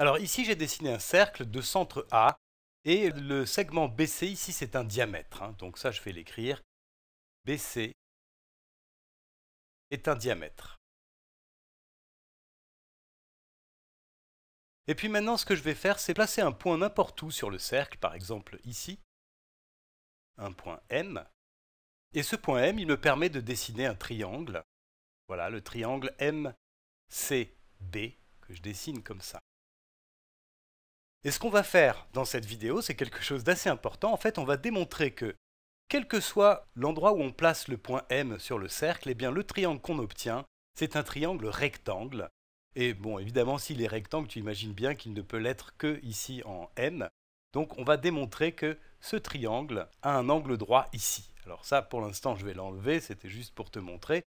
Alors ici, j'ai dessiné un cercle de centre A, et le segment BC ici, c'est un diamètre. Hein. donc ça, je vais l'écrire. BC est un diamètre. Et puis maintenant, ce que je vais faire, c'est placer un point n'importe où sur le cercle, par exemple ici, un point M. Et ce point M, il me permet de dessiner un triangle. Voilà, le triangle MCB, que je dessine comme ça. Et ce qu'on va faire dans cette vidéo, c'est quelque chose d'assez important. En fait, on va démontrer que, quel que soit l'endroit où on place le point M sur le cercle, eh bien, le triangle qu'on obtient, c'est un triangle rectangle. Et bon, évidemment, s'il est rectangle, tu imagines bien qu'il ne peut l'être que ici en M. Donc, on va démontrer que ce triangle a un angle droit ici. Alors ça, pour l'instant, je vais l'enlever, c'était juste pour te montrer.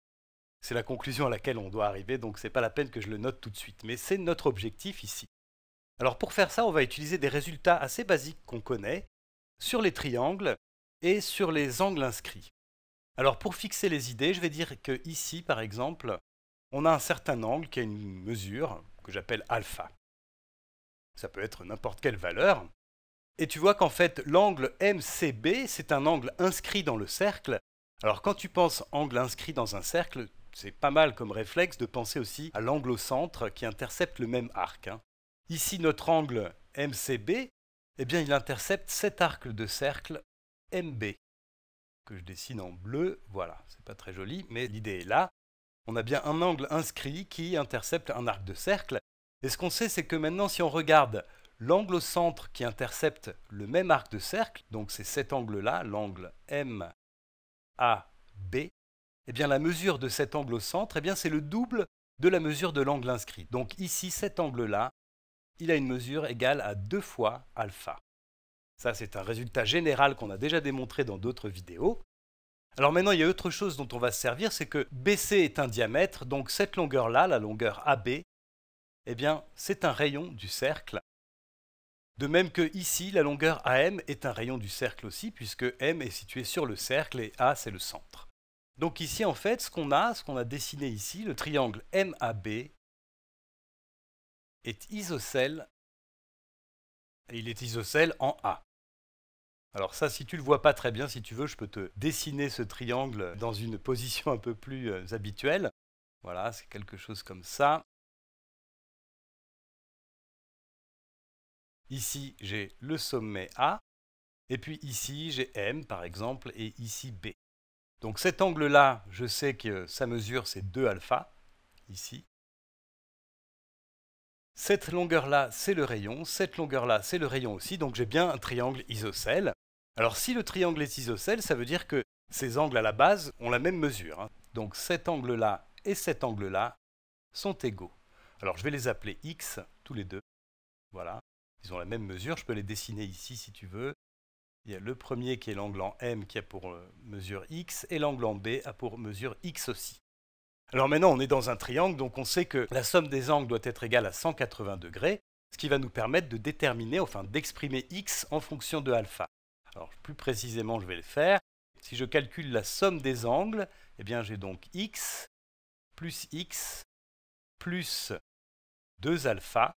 C'est la conclusion à laquelle on doit arriver, donc ce n'est pas la peine que je le note tout de suite. Mais c'est notre objectif ici. Alors pour faire ça, on va utiliser des résultats assez basiques qu'on connaît sur les triangles et sur les angles inscrits. Alors pour fixer les idées, je vais dire que ici, par exemple, on a un certain angle qui a une mesure que j'appelle alpha. Ça peut être n'importe quelle valeur. Et tu vois qu'en fait, l'angle MCB, c'est un angle inscrit dans le cercle. Alors quand tu penses angle inscrit dans un cercle, c'est pas mal comme réflexe de penser aussi à l'angle au centre qui intercepte le même arc. Hein. Ici, notre angle MCB, eh bien, il intercepte cet arc de cercle MB, que je dessine en bleu. Voilà, c'est pas très joli, mais l'idée est là. On a bien un angle inscrit qui intercepte un arc de cercle. Et ce qu'on sait, c'est que maintenant, si on regarde l'angle au centre qui intercepte le même arc de cercle, donc c'est cet angle-là, l'angle MAB, eh bien la mesure de cet angle au centre, eh bien c'est le double de la mesure de l'angle inscrit. Donc ici, cet angle-là, il a une mesure égale à 2 fois alpha. Ça, c'est un résultat général qu'on a déjà démontré dans d'autres vidéos. Alors maintenant, il y a autre chose dont on va se servir, c'est que BC est un diamètre, donc cette longueur-là, la longueur AB, eh bien, c'est un rayon du cercle. De même que ici, la longueur AM est un rayon du cercle aussi, puisque M est situé sur le cercle et A, c'est le centre. Donc ici, en fait, ce qu'on a, ce qu'on a dessiné ici, le triangle MAB est isocèle, il est isocèle en A. Alors ça, si tu le vois pas très bien, si tu veux, je peux te dessiner ce triangle dans une position un peu plus euh, habituelle. Voilà, c'est quelque chose comme ça. Ici, j'ai le sommet A, et puis ici, j'ai M, par exemple, et ici, B. Donc cet angle-là, je sais que sa mesure, c'est 2 alpha, ici. Cette longueur-là, c'est le rayon, cette longueur-là, c'est le rayon aussi, donc j'ai bien un triangle isocèle. Alors si le triangle est isocèle, ça veut dire que ces angles à la base ont la même mesure. Hein. Donc cet angle-là et cet angle-là sont égaux. Alors je vais les appeler x, tous les deux. Voilà, ils ont la même mesure, je peux les dessiner ici si tu veux. Il y a le premier qui est l'angle en M qui a pour euh, mesure x, et l'angle en B a pour mesure x aussi. Alors maintenant, on est dans un triangle, donc on sait que la somme des angles doit être égale à 180 degrés, ce qui va nous permettre de déterminer, enfin d'exprimer x en fonction de alpha. Alors plus précisément, je vais le faire. Si je calcule la somme des angles, eh bien j'ai donc x plus x plus 2 alpha.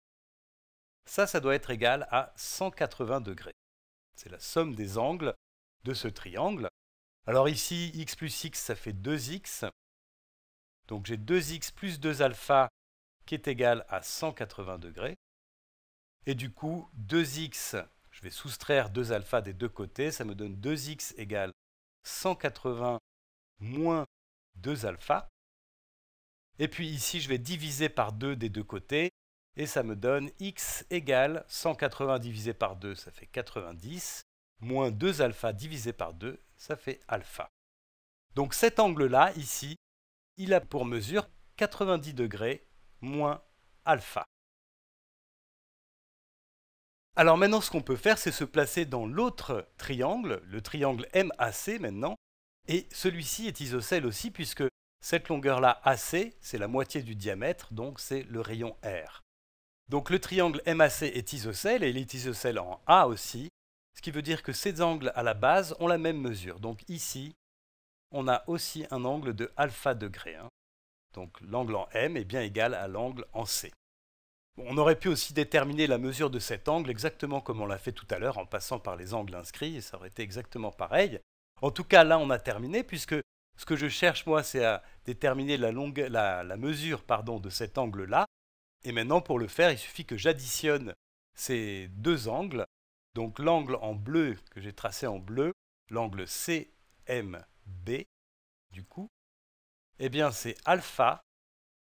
Ça, ça doit être égal à 180 degrés. C'est la somme des angles de ce triangle. Alors ici, x plus x, ça fait 2x. Donc j'ai 2x plus 2 α qui est égal à 180 degrés. Et du coup, 2x, je vais soustraire 2 α des deux côtés, ça me donne 2x égale 180 moins 2 α Et puis ici, je vais diviser par 2 des deux côtés, et ça me donne x égale 180 divisé par 2, ça fait 90, moins 2 α divisé par 2, ça fait alpha. Donc cet angle-là, ici, il a pour mesure 90 degrés moins alpha. Alors maintenant, ce qu'on peut faire, c'est se placer dans l'autre triangle, le triangle MAC maintenant, et celui-ci est isocèle aussi puisque cette longueur-là AC, c'est la moitié du diamètre, donc c'est le rayon R. Donc le triangle MAC est isocèle et il est isocèle en A aussi, ce qui veut dire que ces angles à la base ont la même mesure. Donc ici, on a aussi un angle de alpha degré. Hein. Donc l'angle en M est bien égal à l'angle en C. on aurait pu aussi déterminer la mesure de cet angle exactement comme on l'a fait tout à l'heure en passant par les angles inscrits, et ça aurait été exactement pareil. En tout cas, là, on a terminé, puisque ce que je cherche, moi, c'est à déterminer la, mesure pardon, de cet angle-là. Et maintenant, pour le faire, il suffit que j'additionne ces deux angles. Donc l'angle en bleu que j'ai tracé en bleu, l'angle CM B, du coup, eh bien c'est alpha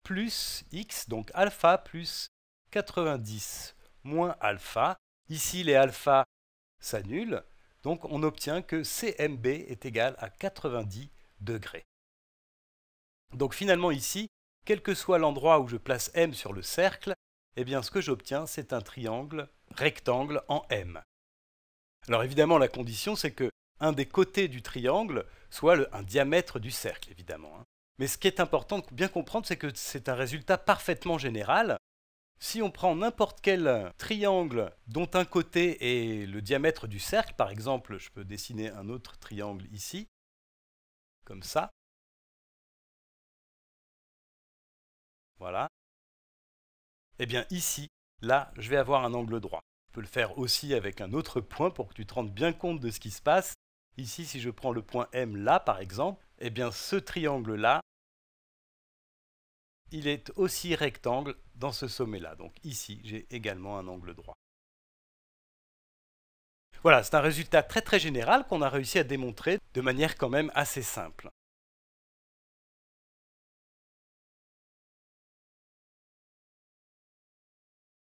plus x, donc alpha plus 90 moins alpha. Ici, les alphas s'annulent, donc on obtient que CMB est égal à 90 degrés. Donc finalement ici, quel que soit l'endroit où je place M sur le cercle, eh bien ce que j'obtiens, c'est un triangle rectangle en M. Alors évidemment, la condition, c'est que un des côtés du triangle soit un diamètre du cercle, évidemment. Hein. Mais ce qui est important de bien comprendre, c'est que c'est un résultat parfaitement général. Si on prend n'importe quel triangle dont un côté est le diamètre du cercle, par exemple, je peux dessiner un autre triangle ici, comme ça. Voilà. Eh bien ici, là, je vais avoir un angle droit. On peut le faire aussi avec un autre point pour que tu te rendes bien compte de ce qui se passe. Ici, si je prends le point M là, par exemple, eh bien ce triangle-là, il est aussi rectangle dans ce sommet-là. Donc ici, j'ai également un angle droit. Voilà, c'est un résultat très très général qu'on a réussi à démontrer de manière quand même assez simple.